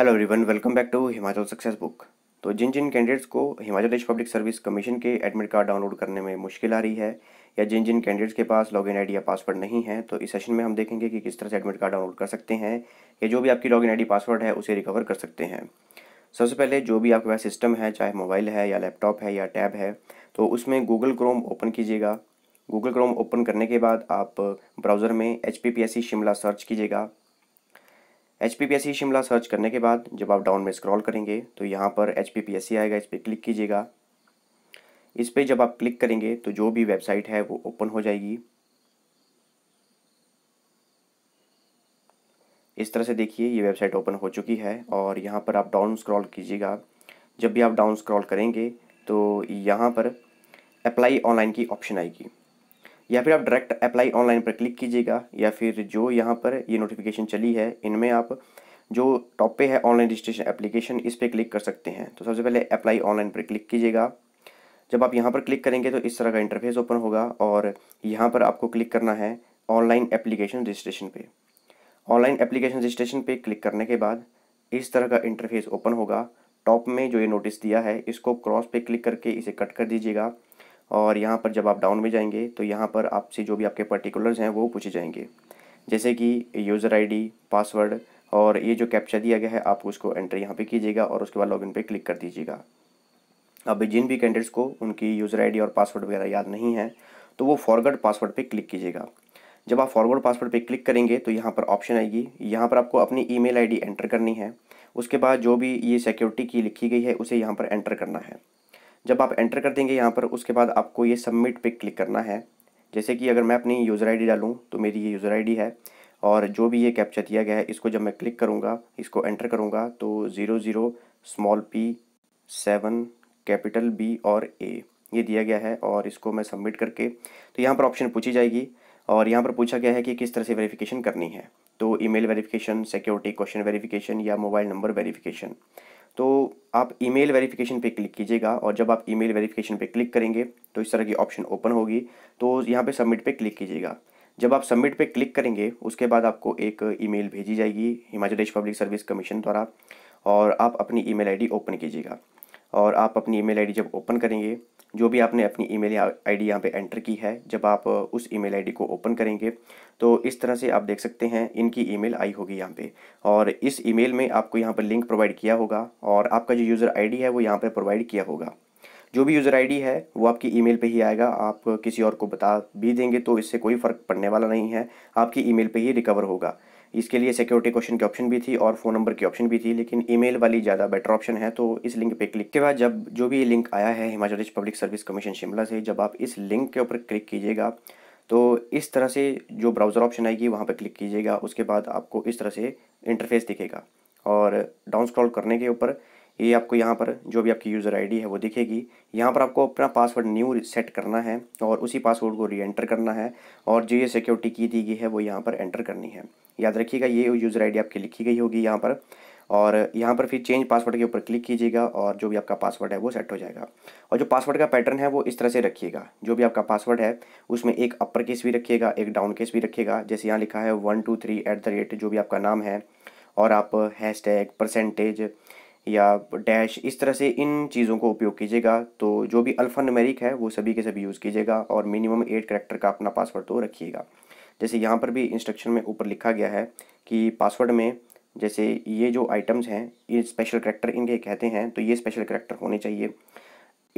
hello everyone welcome back to Himachal success book तो जिन जिन कैंडिडेट्स को Himachal Pradesh public service commission के एडमिट कार्ड डाउनलोड करने में मुश्किल आ रही है या जिन जिन कैंडिडेट्स के पास लॉगिन आईडी या पासवर्ड नहीं है तो इस सेशन में हम देखेंगे कि किस तरह से एडमिट कार्ड डाउनलोड कर सकते हैं या जो भी आपकी लॉगिन आईडी पासवर्ड है उसे रिकवर कर सकते हैं सबसे पहले जो भी आपके पास सिस्टम है चाहे मोबाइल है या लैपटॉप है या टैब है तो उसमें गूगल क्रोम ओपन कीजिएगा गूगल क्रोम ओपन करने के बाद आप ब्राउज़र में एच शिमला सर्च कीजिएगा एच पी शिमला सर्च करने के बाद जब आप डाउन में स्क्रॉल करेंगे तो यहाँ पर एच पी आएगा इस पर क्लिक कीजिएगा इस पर जब आप क्लिक करेंगे तो जो भी वेबसाइट है वो ओपन हो जाएगी इस तरह से देखिए ये वेबसाइट ओपन हो चुकी है और यहाँ पर आप डाउन स्क्रॉल कीजिएगा जब भी आप डाउन स्क्रॉल करेंगे तो यहाँ पर अप्लाई ऑनलाइन की ऑप्शन आएगी या फिर आप डायरेक्ट अप्लाई ऑनलाइन पर क्लिक कीजिएगा या फिर जो यहाँ पर ये नोटिफिकेशन चली है इनमें आप जो टॉप पे है ऑनलाइन रजिस्ट्रेशन एप्लीकेशन इस पर क्लिक कर सकते हैं तो सबसे पहले अप्लाई ऑनलाइन पर क्लिक कीजिएगा जब आप यहाँ पर क्लिक करेंगे तो इस तरह का इंटरफेस ओपन होगा और यहाँ पर आपको क्लिक करना है ऑनलाइन एप्लीकेशन रजिस्ट्रेशन पे ऑनलाइन एप्लीकेशन रजिस्ट्रेशन पे क्लिक करने के बाद इस तरह का इंटरफेस ओपन होगा टॉप में जो ये नोटिस दिया है इसको क्रॉस पे क्लिक करके इसे कट कर दीजिएगा और यहाँ पर जब आप डाउन में जाएंगे तो यहाँ पर आपसे जो भी आपके पर्टिकुलर्स हैं वो पूछे जाएंगे जैसे कि यूज़र आईडी पासवर्ड और ये जो कैप्चा दिया गया है आप उसको एंटर यहाँ पे कीजिएगा और उसके बाद लॉगिन पे क्लिक कर दीजिएगा अब जिन भी कैंडिडेट्स को उनकी यूज़र आईडी और पासवर्ड वगैरह याद नहीं है तो वो फॉरवर्ड पासवर्ड पर क्लिक कीजिएगा जब आप फॉरवर्ड पासवर्ड पर क्लिक करेंगे तो यहाँ पर ऑप्शन आएगी यहाँ पर आपको अपनी ई मेल एंटर करनी है उसके बाद जो भी ये सिक्योरिटी की लिखी गई है उसे यहाँ पर एंटर करना है जब आप एंटर कर देंगे यहाँ पर उसके बाद आपको ये सबमिट पे क्लिक करना है जैसे कि अगर मैं अपनी यूज़र आईडी डालूँ तो मेरी ये यूज़र आईडी है और जो भी ये कैप्चर दिया गया है इसको जब मैं क्लिक करूँगा इसको एंटर करूँगा तो zero zero small P seven capital B और ए ये दिया गया है और इसको मैं सबमिट करके तो यहाँ पर ऑप्शन पूछी जाएगी और यहाँ पर पूछा गया है कि किस तरह से वेरिफिकेशन करनी है तो email verification security question verification या मोबाइल नंबर वेरिफिकेशन तो आप ईमेल वेरिफिकेशन पे क्लिक कीजिएगा और जब आप ईमेल वेरिफिकेशन पे क्लिक करेंगे तो इस तरह की ऑप्शन ओपन होगी तो यहाँ पे सबमिट पे क्लिक कीजिएगा जब आप सबमिट पे क्लिक करेंगे उसके बाद आपको एक ईमेल भेजी जाएगी Himachal Pradesh public service commission द्वारा और आप अपनी ईमेल आईडी ओपन कीजिएगा और आप अपनी ईमेल आईडी जब ओपन करेंगे जो भी आपने अपनी ईमेल आईडी यहाँ पे एंटर की है जब आप उस ईमेल आईडी को ओपन करेंगे तो इस तरह से आप देख सकते हैं इनकी ईमेल आई होगी यहाँ पे और इस ईमेल में आपको यहाँ पर लिंक प्रोवाइड किया होगा और आपका जो यूज़र आईडी है वो यहाँ पर प्रोवाइड किया होगा जो भी यूज़र आईडी है वो आपकी ईमेल पे ही आएगा आप किसी और को बता भी देंगे तो इससे कोई फ़र्क पड़ने वाला नहीं है आपकी ईमेल पे ही रिकवर होगा इसके लिए सिक्योरिटी क्वेश्चन की ऑप्शन भी थी और फ़ोन नंबर की ऑप्शन भी थी लेकिन ईमेल वाली ज़्यादा बेटर ऑप्शन है तो इस लिंक पे क्लिक के बाद जब जो भी लिंक आया है Himachal Pradesh public service commission Shimla से जब आप इस लिंक के ऊपर क्लिक कीजिएगा तो इस तरह से जो ब्राउज़र ऑप्शन आएगी वहाँ पर क्लिक कीजिएगा उसके बाद आपको इस तरह से इंटरफेस दिखेगा और डाउन स्क्रॉल करने के ऊपर ये आपको यहाँ पर जो भी आपकी यूज़र आईडी है वो दिखेगी यहाँ पर आपको अपना पासवर्ड न्यू सेट करना है और उसी पासवर्ड को री एंटर करना है और जो ये सिक्योरिटी की दी गई है वो यहाँ पर एंटर करनी है याद रखिएगा ये यूज़र आईडी आपकी लिखी गई होगी यहाँ पर और यहाँ पर फिर चेंज पासवर्ड के ऊपर क्लिक कीजिएगा और जो भी आपका पासवर्ड है वो सेट हो जाएगा और जो पासवर्ड का पैटर्न है वो इस तरह से रखिएगा जो भी आपका पासवर्ड है उसमें एक अपर केस भी रखिएगा एक डाउन केस भी रखिएगा जैसे यहाँ लिखा है one two three eight the rate जो भी आपका नाम है और आप हैश टैग परसेंटेज या डैश इस तरह से इन चीज़ों को उपयोग कीजिएगा तो जो भी अल्फ़ा नमेरिक है वो सभी के सभी यूज़ कीजिएगा और मिनिमम एट करेक्टर का अपना पासवर्ड तो रखिएगा जैसे यहाँ पर भी इंस्ट्रक्शन में ऊपर लिखा गया है कि पासवर्ड में जैसे ये जो आइटम्स हैं ये स्पेशल करेक्टर इनके कहते हैं तो ये स्पेशल करेक्टर होने चाहिए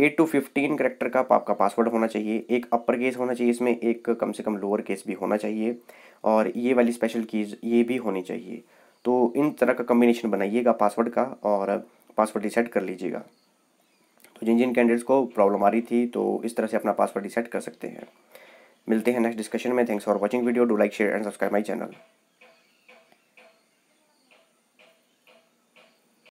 एट टू फिफ्टीन करेक्टर का आपका पासवर्ड होना चाहिए एक अपर केस होना चाहिए इसमें एक कम से कम लोअर केस भी होना चाहिए और ये वाली स्पेशल कीज़ ये भी होनी चाहिए तो इन तरह का कम्बिनेशन बनाइएगा पासवर्ड का और पासवर्ड रिसेट कर लीजिएगा तो जिन जिन कैंडिडेट्स को प्रॉब्लम आ रही थी तो इस तरह से अपना पासवर्ड रिसेट कर सकते हैं मिलते हैं नेक्स्ट डिस्कशन में thanks for watching video do like share and subscribe my channel